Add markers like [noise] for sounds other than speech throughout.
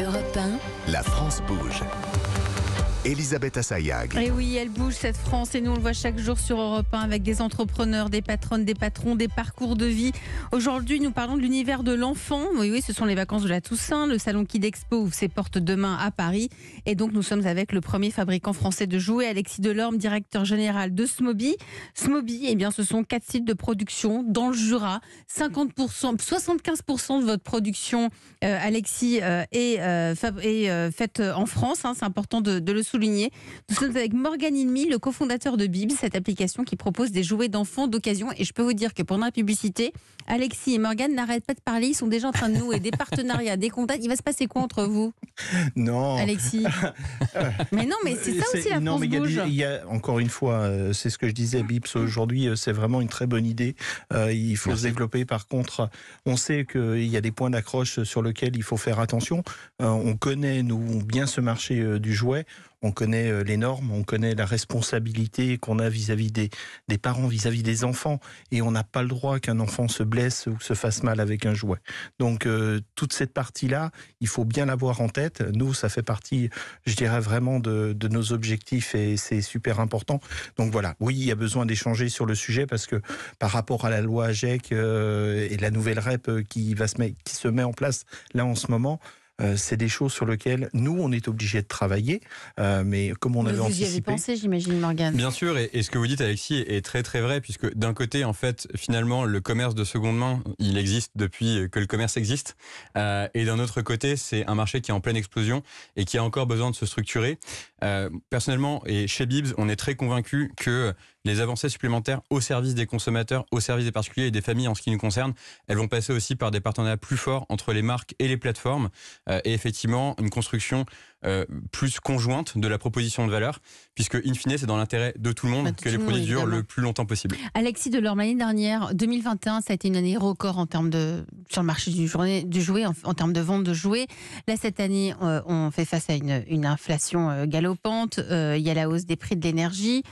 Europe 1. La France bouge. Elisabeth Assayag. Et oui, elle bouge cette France et nous on le voit chaque jour sur Europe 1 avec des entrepreneurs, des patronnes, des patrons, des parcours de vie. Aujourd'hui, nous parlons de l'univers de l'enfant. Oui, oui, ce sont les vacances de la Toussaint. Le salon Kid Expo ouvre ses portes demain à Paris. Et donc, nous sommes avec le premier fabricant français de jouets, Alexis Delorme, directeur général de Smoby. Smoby, eh bien, ce sont quatre sites de production dans le Jura. 50%, 75% de votre production, euh, Alexis, euh, est, euh, faite en France. Hein. C'est important de le souligner. Nous sommes avec Morgan Inmi, le cofondateur de Bib, cette application qui propose des jouets d'enfants d'occasion. Et je peux vous dire que pendant la publicité, Alexis et Morgan n'arrêtent pas de parler. Ils sont déjà en train de nouer des partenariats, des contacts. Il va se passer quoi entre vous Non. Alexis. mais non, mais c'est ça aussi la non, mais Il y a, encore une fois, euh, c'est ce que je disais, Bips aujourd'hui, euh, c'est vraiment une très bonne idée. Euh, il faut se développer. Par contre, on sait qu'il y a des points d'accroche sur lesquels il faut faire attention. on connaît, nous, bien ce marché du jouet on connaît euh, les normes, on connaît la responsabilité qu'on a vis-à-vis des, parents, vis-à-vis des enfants, et on n'a pas le droit qu'un enfant se blesse ou se fasse mal avec un jouet. Donc euh, toute cette partie-là, il faut bien l'avoir en tête. Nous, ça fait partie, je dirais vraiment, de, nos objectifs, et c'est super important. Donc voilà, oui, il y a besoin d'échanger sur le sujet, parce que par rapport à la loi AGEC euh, et la nouvelle REP qui, va se qui se met en place là en ce moment, euh, c'est des choses sur lesquelles nous, on est obligé de travailler, euh, mais comme on avait anticipé. y avez pensé, j'imagine, Morgane. Bien sûr, et, ce que vous dites, Alexis, est très très vrai, puisque d'un côté, en fait, finalement, le commerce de seconde main, il existe depuis que le commerce existe, euh, et d'un autre côté, c'est un marché qui est en pleine explosion et qui a encore besoin de se structurer. personnellement, et chez Bibs, on est très convaincu que les avancées supplémentaires au service des consommateurs, au service des particuliers et des familles en ce qui nous concerne, elles vont passer aussi par des partenariats plus forts entre les marques et les plateformes. Euh, et effectivement, une construction euh, plus conjointe de la proposition de valeur, puisque in fine, c'est dans l'intérêt de tout le monde bah, que les produits durent le plus longtemps possible. Alexis Delorme, l'année dernière, 2021, ça a été une année record en termes de, sur le marché du, du jouet, en, termes de vente de jouets. Là, cette année, euh, on fait face à une, une inflation euh, galopante, il y a la hausse des prix de l'énergie.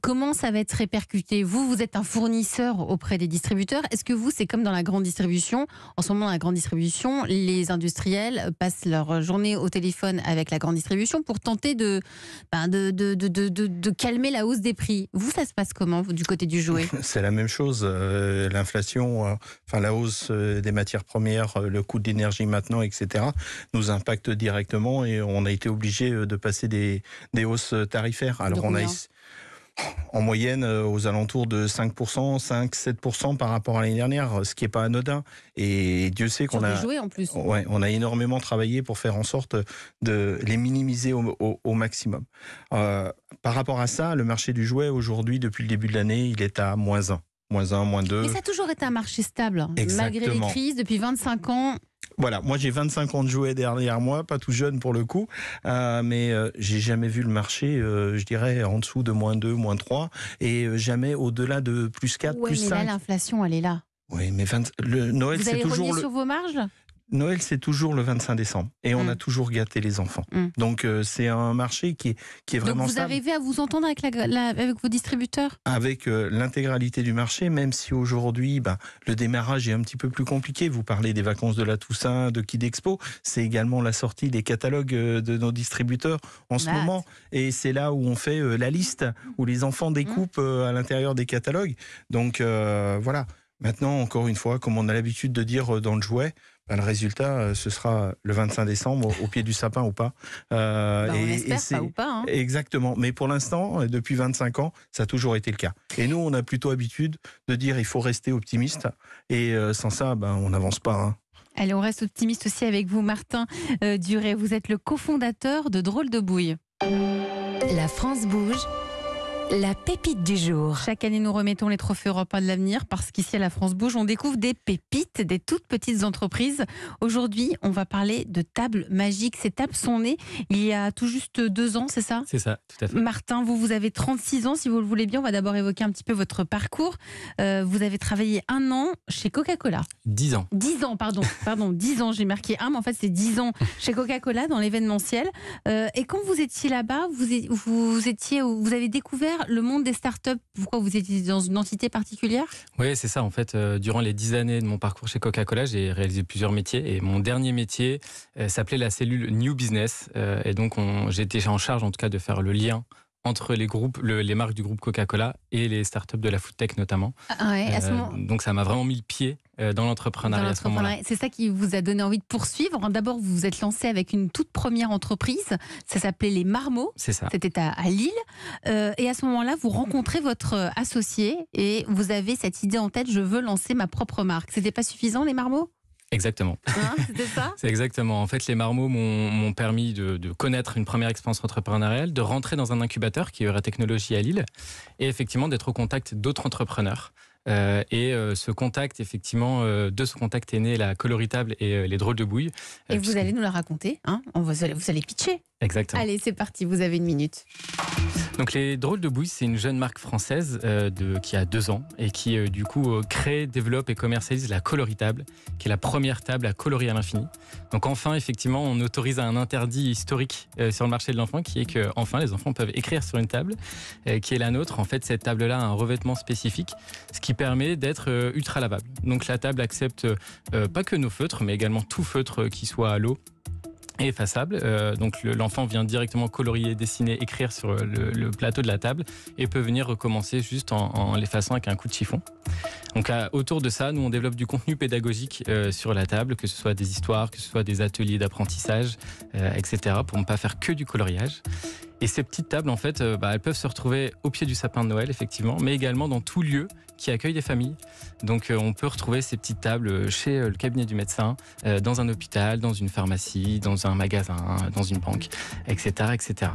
comment ça va être répercuté Vous, vous êtes un fournisseur auprès des distributeurs. Est-ce que vous, c'est comme dans la grande distribution En ce moment, dans la grande distribution, les industriels passent leur journée au téléphone avec la grande distribution pour tenter ben, de, de, calmer la hausse des prix. Vous, ça se passe comment du côté du jouet C'est la même chose. Euh, l'inflation, euh, enfin la hausse euh, des matières premières, le coût d'énergie maintenant, etc., nous impacte directement et on a été obligé de passer des, hausses tarifaires. Alors on a en moyenne euh, aux alentours de 5%, 5-7% par rapport à l'année dernière, ce qui n'est pas anodin. Et Dieu sait qu'on a joué en plus. on a énormément travaillé pour faire en sorte de les minimiser au, maximum. Euh, par rapport à ça, le marché du jouet aujourd'hui, depuis le début de l'année, il est à moins 1. Moins 1, moins 2. Mais ça a toujours été un marché stable, hein, malgré les crises, depuis 25 ans voilà, moi j'ai 25 ans de jouets derrière moi, pas tout jeune pour le coup, euh, mais euh, j'ai jamais vu le marché, euh, je dirais, en dessous de moins 2, moins 3, et jamais au-delà de plus 4, ouais, plus mais Là, l'inflation, elle est là. Oui, mais le Noël, Vous c'est toujours. Vous sur vos marges Noël, c'est toujours le 25 décembre et on mm. a toujours gâté les enfants. Mm. Donc euh, c'est un marché qui est, qui est vraiment. Donc vous arrivez à vous entendre avec, avec vos distributeurs Avec euh, l'intégralité du marché, même si aujourd'hui bah, le démarrage est un petit peu plus compliqué. Vous parlez des vacances de la Toussaint, de Kid Expo. C'est également la sortie des catalogues euh, de nos distributeurs en ce bah, moment. Et c'est là où on fait la liste, où les enfants mm. découpent à l'intérieur des catalogues. Donc voilà. Maintenant, encore une fois, comme on a l'habitude de dire dans le jouet, euh, le résultat, euh, ce sera le 25 décembre, au, pied du sapin ou pas. Euh, bah, on et, espère pas ou pas. Hein. Exactement. Mais pour l'instant, depuis 25 ans, ça a toujours été le cas. Et nous, on a plutôt habitude de dire il faut rester optimiste. Et sans ça, ben, on n'avance pas. Hein. Allez, on reste optimiste aussi avec vous, Martin Duré. Vous êtes le cofondateur de Drôle de Bouille. La France bouge la pépite du jour. Chaque année, nous remettons les trophées européens de l'avenir parce qu'ici à la France Bouge, on découvre des pépites, des toutes petites entreprises. Aujourd'hui, on va parler de tables magiques. Ces tables sont nées il y a tout juste deux ans, c'est ça C'est ça, tout à fait. Martin, vous, vous avez 36 ans, si vous le voulez bien. On va d'abord évoquer un petit peu votre parcours. Euh, vous avez travaillé un an chez Coca-Cola. Dix ans. Dix ans, pardon. [laughs] Pardon, dix ans, j'ai marqué un, mais en fait, c'est dix ans chez Coca-Cola dans l'événementiel. Euh, et quand vous étiez là-bas, vous, vous, étiez, vous avez découvert le monde des startups. Pourquoi vous étiez dans une entité particulière Oui, c'est ça. En fait, euh, durant les dix années de mon parcours chez Coca-Cola, j'ai réalisé plusieurs métiers. Et mon dernier métier euh, s'appelait la cellule New Business. Euh, et donc, j'étais en charge, en tout cas, de faire le lien entre les groupes, les marques du groupe Coca-Cola et les startups de la food tech notamment. Ah, ah euh, donc ça m'a vraiment mis le pied euh, dans l'entrepreneuriat. C'est ce ça qui vous a donné envie de poursuivre. Hein, d'abord, vous vous êtes lancé avec une toute première entreprise. Ça s'appelait les Marmots. C'était à, Lille. Euh, et à ce moment-là, vous rencontrez votre associé et vous avez cette idée en tête je veux lancer ma propre marque. C'était pas suffisant les Marmots Exactement. Ah, c'était ça [laughs] C'est exactement. En fait, les marmots m'ont permis de, connaître une première expérience entrepreneuriale, de rentrer dans un incubateur qui est Technologie à Lille, et effectivement d'être au contact d'autres entrepreneurs. Euh, et euh, ce contact, effectivement, euh, de ce contact est né la coloritable et les drôles de Bouille. et vous allez nous la raconter, hein On vous, allez, vous allez pitcher. Exactement. Allez, c'est parti, vous avez une minute. Donc les drôles de Bouille c'est une jeune marque française de, qui a deux ans et qui du coup crée, développe et commercialise la coloritable, qui est la première table à colorier à l'infini. Donc enfin, effectivement, on autorise un interdit historique sur le marché de l'enfant, qui est que enfin les enfants peuvent écrire sur une table, qui est la nôtre. En fait, cette table-là a un revêtement spécifique, ce qui qui permet d'être euh, ultra lavable. Donc la table accepte euh, pas que nos feutres, mais également tout feutre euh, qui soit à l'eau et effaçable. donc l'enfant vient directement colorier, dessiner, écrire sur le, plateau de la table et peut venir recommencer juste en, en l'effaçant avec un coup de chiffon. Donc autour de ça, nous on développe du contenu pédagogique sur la table, que ce soit des histoires, que ce soit des ateliers d'apprentissage, etc. pour ne pas faire que du coloriage. Et ces petites tables, en fait, euh, bah, elles peuvent se retrouver au pied du sapin de Noël, effectivement, mais également dans tout lieu qui accueille des familles. Donc, euh, on peut retrouver ces petites tables euh, chez le cabinet du médecin, dans un hôpital, dans une pharmacie, dans un magasin, dans une banque, etc., etc.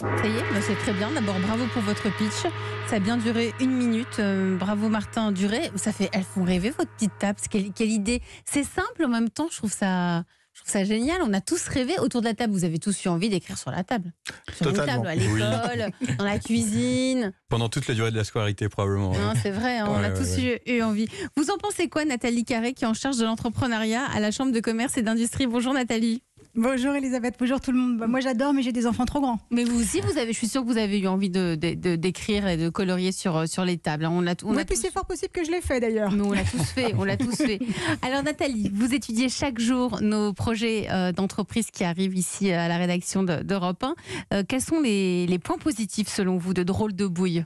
Ça y est, bah, c'est très bien. D'abord, bravo pour votre pitch. Ça a bien duré une minute. bravo Martin Duré. Ça fait, elles font rêver votre petite table. quelle idée. C'est simple en même temps. Je trouve ça, je trouve ça génial. On a tous rêvé autour de la table. Vous avez tous eu envie d'écrire sur la table. Sur table, à l'école, dans la cuisine. Pendant toute la durée de la soirée, probablement. c'est vrai. Hein, on a tous Eu, eu envie. Vous en pensez quoi, Nathalie Carré, qui est en charge de l'entrepreneuriat à la Chambre de commerce et d'industrie Bonjour, Nathalie. Bonjour Elisabeth, bonjour tout le monde. Bah, moi j'adore, mais j'ai des enfants trop grands. Mais vous aussi, vous avez, je suis sûre que vous avez eu envie de, d'écrire et de colorier sur, euh, sur les tables. Hein. On on oui, a puis c'est fort possible que je l'ai fait d'ailleurs. Nous on l'a tous fait, on l'a tous fait. [laughs] Alors Nathalie, vous étudiez chaque jour nos projets euh, d'entreprise qui arrivent ici à la rédaction d'Europe 1. Euh, quels sont les, les points positifs selon vous de Drôle de Bouille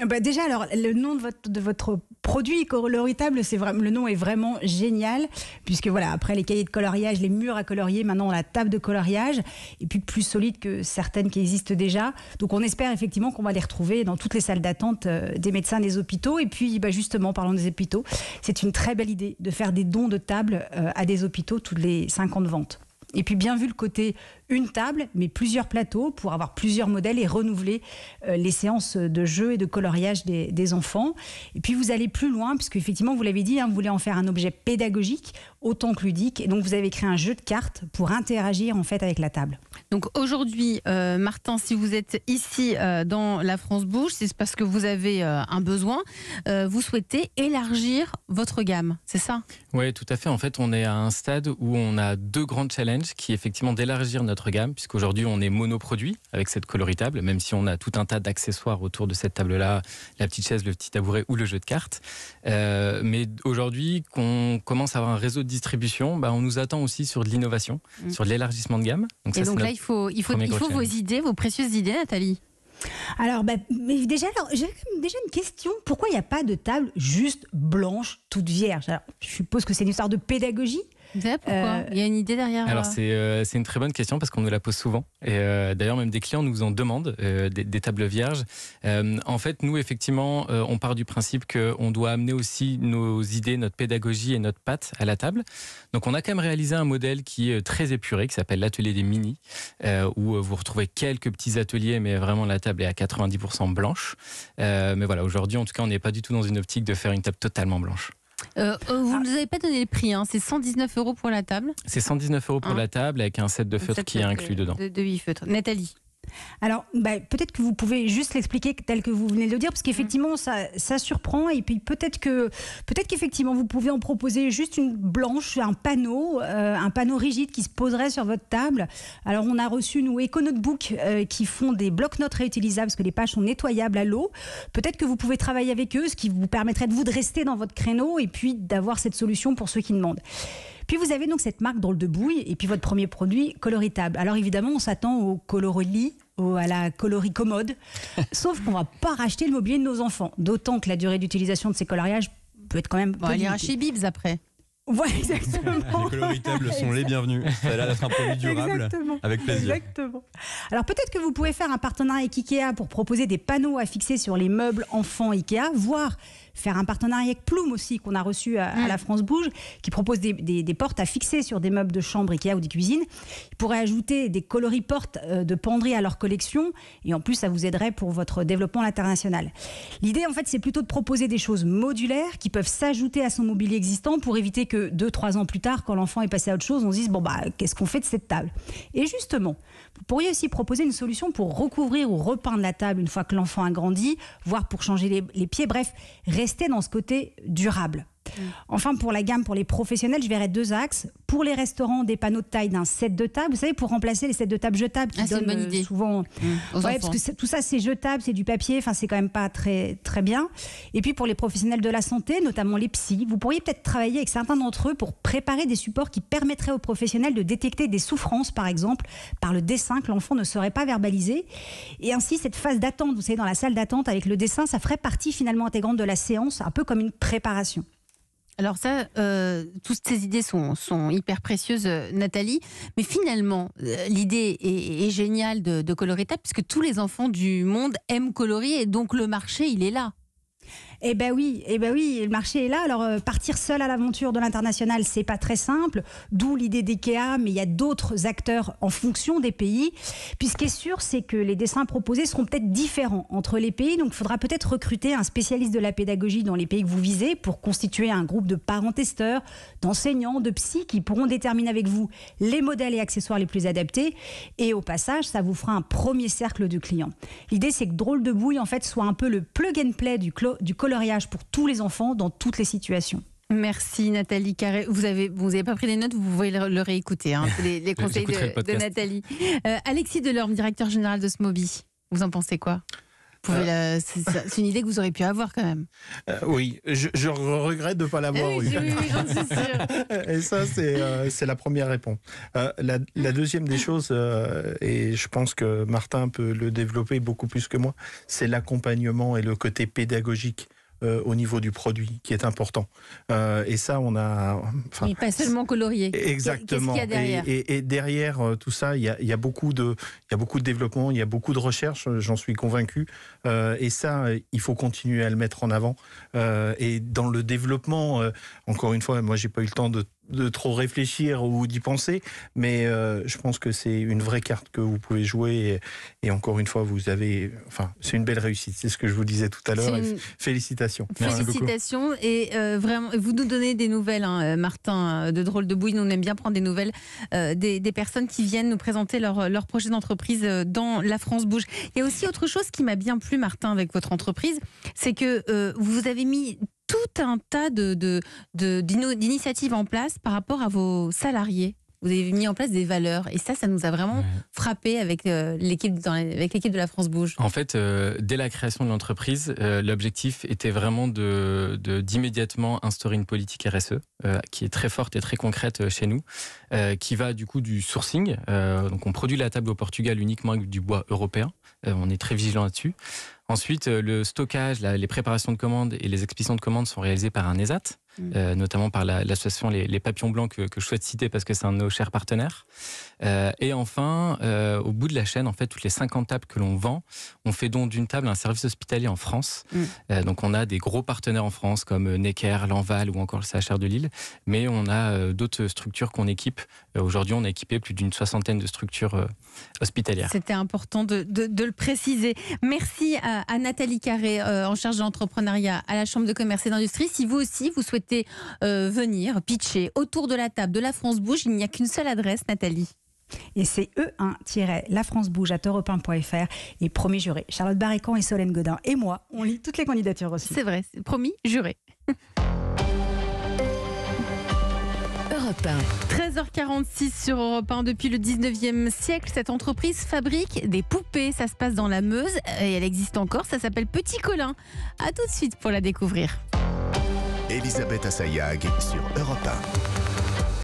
ah bah déjà, alors le nom de votre, de votre produit coloritable, c'est vraiment le nom est vraiment génial puisque voilà après les cahiers de coloriage, les murs à colorier, maintenant on a la table de coloriage et puis plus solide que certaines qui existent déjà. Donc on espère effectivement qu'on va les retrouver dans toutes les salles d'attente euh, des médecins, des hôpitaux et puis bah justement parlons des hôpitaux, c'est une très belle idée de faire des dons de table euh, à des hôpitaux toutes les 50 ventes. Et puis bien vu le côté une table, mais plusieurs plateaux pour avoir plusieurs modèles et renouveler euh, les séances de jeux et de coloriage des, enfants. Et puis vous allez plus loin, puisque effectivement, vous l'avez dit, hein, vous voulez en faire un objet pédagogique autant que ludique. Et donc vous avez créé un jeu de cartes pour interagir en fait avec la table. Donc aujourd'hui, euh, Martin, si vous êtes ici euh, dans la France Bouge, c'est parce que vous avez un besoin. vous souhaitez élargir votre gamme, c'est ça Oui, tout à fait. En fait, on est à un stade où on a deux grandes challenges qui est effectivement d'élargir notre gamme, puisqu'aujourd'hui on est monoproduit avec cette coloritable, même si on a tout un tas d'accessoires autour de cette table-là, la petite chaise, le petit tabouret ou le jeu de cartes. Euh, mais aujourd'hui, qu'on commence à avoir un réseau de distribution, bah, on nous attend aussi sur de l'innovation, mm. sur de l'élargissement de gamme. Et donc là, il faut, il faut, il vos idées, vos précieuses idées, Nathalie. Alors, bah, mais déjà, j'ai déjà une question. Pourquoi il n'y a pas de table juste blanche, toute vierge Je suppose que c'est une histoire de pédagogie pourquoi euh, Il y a une idée derrière Alors, euh, c'est une très bonne question parce qu'on nous la pose souvent. Et euh, d'ailleurs, même des clients nous en demandent, des, tables vierges. en fait, nous, effectivement, on part du principe qu'on doit amener aussi nos idées, notre pédagogie et notre patte à la table. Donc, on a quand même réalisé un modèle qui est très épuré, qui s'appelle l'atelier des mini, où vous retrouvez quelques petits ateliers, mais vraiment la table est à 90% blanche. mais voilà, aujourd'hui, en tout cas, on n'est pas du tout dans une optique de faire une table totalement blanche. Euh, euh, vous ne nous avez pas donné le prix, hein. c'est 119 euros pour la table. C'est 119 euros pour hein. la table avec un set de feutres qui est inclus dedans. de feutres. Nathalie alors, bah, peut-être que vous pouvez juste l'expliquer tel que vous venez de le dire, parce qu'effectivement, ça, ça surprend. Et puis, peut-être que, peut-être qu'effectivement, vous pouvez en proposer juste une blanche, un panneau, euh, un panneau rigide qui se poserait sur votre table. Alors, on a reçu, nous, EcoNotebook, euh, qui font des blocs-notes réutilisables, parce que les pages sont nettoyables à l'eau. Peut-être que vous pouvez travailler avec eux, ce qui vous permettrait de vous de rester dans votre créneau et puis d'avoir cette solution pour ceux qui demandent. Puis vous avez donc cette marque Drôle de Bouille et puis votre premier produit coloritable. Alors évidemment, on s'attend au coloris ou à la colorie commode, [laughs] sauf qu'on va pas racheter le mobilier de nos enfants. D'autant que la durée d'utilisation de ces coloriages peut être quand même. On va lire chez Bibs après. Voilà, exactement. les coloritables sont les bienvenus. [laughs] Ça a d'être un produit durable. Avec plaisir. Alors peut-être que vous pouvez faire un partenariat avec IKEA pour proposer des panneaux à fixer sur les meubles enfants IKEA, voire faire un partenariat avec Plume aussi, qu'on a reçu à, mm. la France Bouge, qui propose des, portes à fixer sur des meubles de chambre Ikea ou des cuisines. Ils pourraient ajouter des coloris portes euh, de penderie à leur collection, et en plus, ça vous aiderait pour votre développement à l'international. L'idée, en fait, c'est plutôt de proposer des choses modulaires qui peuvent s'ajouter à son mobilier existant pour éviter que deux, trois ans plus tard, quand l'enfant est passé à autre chose, on se dise, bon, bah, qu'est-ce qu'on fait de cette table Et justement, vous pourriez aussi proposer une solution pour recouvrir ou repeindre la table une fois que l'enfant a grandi, voire pour changer les, pieds. Bref, rester dans ce côté durable. Enfin, pour la gamme, pour les professionnels, je verrais deux axes. Pour les restaurants, des panneaux de taille d'un set de table, vous savez, pour remplacer les sets de table jetables qui ah, donnent bonne euh, idée. souvent. Mmh. parce que tout ça, c'est jetable, c'est du papier, enfin, c'est quand même pas très, très bien. Et puis, pour les professionnels de la santé, notamment les psys, vous pourriez peut-être travailler avec certains d'entre eux pour préparer des supports qui permettraient aux professionnels de détecter des souffrances, par exemple, par le dessin que l'enfant ne saurait pas verbaliser. Et ainsi, cette phase d'attente, vous savez, dans la salle d'attente avec le dessin, ça ferait partie finalement intégrante de la séance, un peu comme une préparation. Alors ça, euh, toutes ces idées sont, sont, hyper précieuses, euh, Nathalie. Mais finalement, euh, l'idée est, géniale de, de Colorita, puisque tous les enfants du monde aiment colorier, et donc le marché, il est là. Eh ben oui, eh ben oui, le marché est là. Alors euh, partir seul à l'aventure de l'international, c'est pas très simple. D'où l'idée d'IKEA, mais il y a d'autres acteurs en fonction des pays. Puis ce qui est sûr, c'est que les dessins proposés seront peut-être différents entre les pays. Donc il faudra peut-être recruter un spécialiste de la pédagogie dans les pays que vous visez pour constituer un groupe de parents testeurs, d'enseignants, de psy qui pourront déterminer avec vous les modèles et accessoires les plus adaptés. Et au passage, ça vous fera un premier cercle de clients. L'idée, c'est que Drôle de Bouille, en fait, soit un peu le plug and play du, du coloriage pour tous les enfants dans toutes les situations. Merci Nathalie Carré. Vous avez vous avez pas pris les notes, vous pouvez le, le réécouter. Hein. [laughs] Les, conseils de, Nathalie. Euh, Alexis Delorme, directeur général de Smobi. Vous en pensez quoi euh. C'est une idée que vous auriez pu avoir quand même. Euh, oui, je, regrette de ne pas l'avoir oui, [laughs] et ça, c'est la première réponse. la, deuxième des choses, et je pense que Martin peut le développer beaucoup plus que moi, c'est l'accompagnement et le côté pédagogique. Euh, au niveau du produit qui est important. Euh, et ça, on a. Enfin, pas seulement colorier. Exactement. Y a derrière et, et, derrière euh, tout ça, il y, a, il y, a, beaucoup de, il y a beaucoup de développement, il y a beaucoup de recherche, j'en suis convaincu. et ça, il faut continuer à le mettre en avant. et dans le développement, encore une fois, moi, j'ai pas eu le temps de de trop réfléchir ou d'y penser, mais euh, je pense que c'est une vraie carte que vous pouvez jouer. Et, encore une fois, vous avez, enfin, c'est une belle réussite. C'est ce que je vous disais tout à l'heure. Félicitations. Félicitations et euh, vraiment, vous nous donnez des nouvelles, hein, euh, Martin, hein, de drôle de bouille. Nous on aime bien prendre des nouvelles des, personnes qui viennent nous présenter leur, projets projet d'entreprise dans La France bouge. Il y a aussi autre chose qui m'a bien plu, Martin, avec votre entreprise, c'est que vous avez mis tout un tas d'initiatives de, de, en place par rapport à vos salariés. Vous avez mis en place des valeurs et ça, ça nous a vraiment frappé avec euh, l'équipe avec l'équipe de la France Bouge. En fait, euh, dès la création de l'entreprise, euh, l'objectif était vraiment de d'immédiatement instaurer une politique RSE qui est très forte et très concrète chez nous, qui va du coup du sourcing. donc, on produit la table au Portugal uniquement avec du bois européen. on est très vigilant là-dessus. Ensuite, euh, le stockage, les préparations de commandes et les expéditions de commandes sont réalisées par un ESAT, mm. euh, notamment par l'association les, Papillons Blancs que, je souhaite citer parce que c'est un de nos chers partenaires. Euh, et enfin, au bout de la chaîne, en fait, toutes les 50 tables que l'on vend, on fait don d'une table à un service hospitalier en France. Mm. donc on a des gros partenaires en France comme Necker, L'Enval ou encore le CHR de Lille, mais on a d'autres structures qu'on équipe. Aujourd'hui, on a équipé plus d'une soixantaine de structures hospitalières. C'était important de, de, le préciser. Merci à à, Nathalie Carré, euh, en charge d'entrepreneuriat à la Chambre de commerce et d'industrie, si vous aussi vous souhaitez euh, venir pitcher autour de la table de la France Bouge, il n'y a qu'une seule adresse, Nathalie. Et c'est E1-lafrancebouge à europe Et promis juré, Charlotte Barrican et Solène Godin et moi, on lit toutes les candidatures aussi. C'est vrai, promis juré. [laughs] 13h46 sur Europe 1. Depuis le 19e siècle, cette entreprise fabrique des poupées. Ça se passe dans la Meuse et elle existe encore. Ça s'appelle Petit Colin. A tout de suite pour la découvrir. Elisabeth Assayag sur Europe 1.